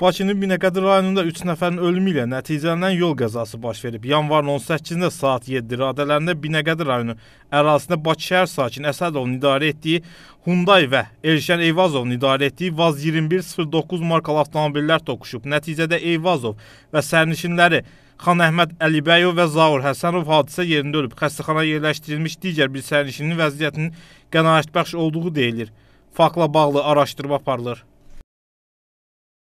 Bakının Binəqədi rayonunda 3 nəfərin ölümü ilə nəticələnən yol qəzası baş verib. Yanvarın 18-də saat 7 radələrində Binəqədi rayonu ərazisində Bakı şəhər sakini Əsədovun idarə etdiyi Hyundai və Elşən Eyvazovun idarə etdiyi Vaz 2109 markalı avtomobillər toqquşub. Nəticədə Eyvazov və sərnişinləri Xan Əhməd Əlibəyov və Zaur Həsənov hadisə yerində ölüb. Xəstəxanaya yerləşdirilmiş digər bir sərnişinin vəziyyətinin qənaətbəxş olduğu deyilir. Faktla bağlı araşdırma aparılır.